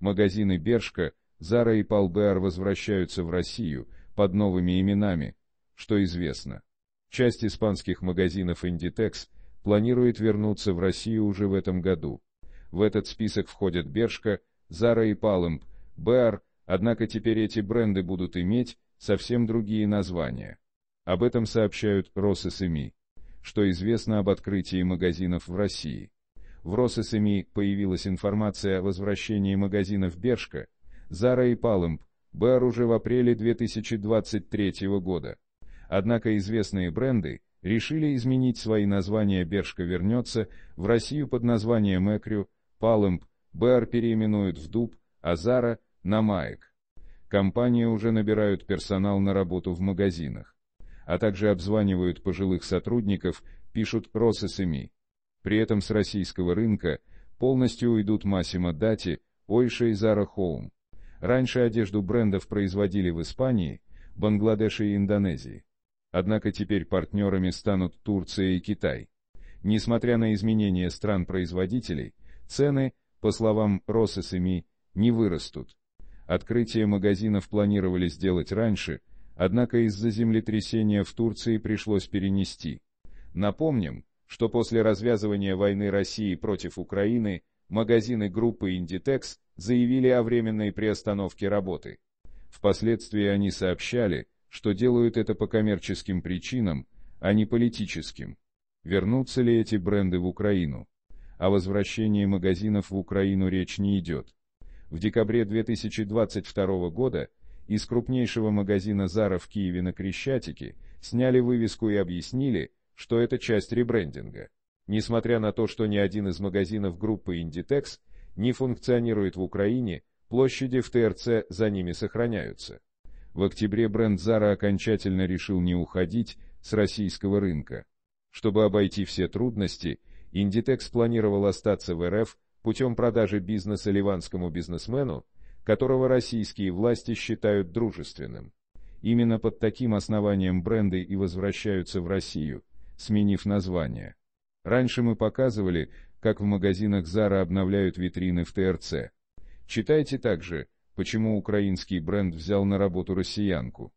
Магазины Бершка, Зара и Палбеар возвращаются в Россию под новыми именами, что известно. Часть испанских магазинов Inditex планирует вернуться в Россию уже в этом году. В этот список входят Бершка, Зара и Палэмп, Беар, однако теперь эти бренды будут иметь совсем другие названия. Об этом сообщают Рос и СМИ. Что известно об открытии магазинов в России? В Рососеми появилась информация о возвращении магазинов Бершка, Зара и Палымб, уже в апреле 2023 года. Однако известные бренды решили изменить свои названия Бершка вернется в Россию под названием Экрю, Палымб, Бар переименуют в Дуб, а Зара – на Маек. Компании уже набирают персонал на работу в магазинах а также обзванивают пожилых сотрудников, пишут РосСМИ. При этом с российского рынка полностью уйдут Массимо Дати, Ойша и Зара Хоум. Раньше одежду брендов производили в Испании, Бангладеше и Индонезии. Однако теперь партнерами станут Турция и Китай. Несмотря на изменения стран-производителей, цены, по словам Рососеми, не вырастут. Открытие магазинов планировали сделать раньше, однако из-за землетрясения в Турции пришлось перенести. Напомним, что после развязывания войны России против Украины магазины группы Inditex заявили о временной приостановке работы. Впоследствии они сообщали, что делают это по коммерческим причинам, а не политическим. Вернутся ли эти бренды в Украину? О возвращении магазинов в Украину речь не идет. В декабре 2022 года из крупнейшего магазина Zara в Киеве на Крещатике сняли вывеску и объяснили, что это часть ребрендинга, несмотря на то, что ни один из магазинов группы Inditex не функционирует в Украине, площади в ТРЦ за ними сохраняются. В октябре бренд Zara окончательно решил не уходить с российского рынка. Чтобы обойти все трудности, Inditex планировал остаться в РФ путем продажи бизнеса ливанскому бизнесмену, которого российские власти считают дружественным. Именно под таким основанием бренды и возвращаются в Россию – сменив название. Раньше мы показывали, как в магазинах Zara обновляют витрины в ТРЦ. Читайте также, почему украинский бренд взял на работу россиянку.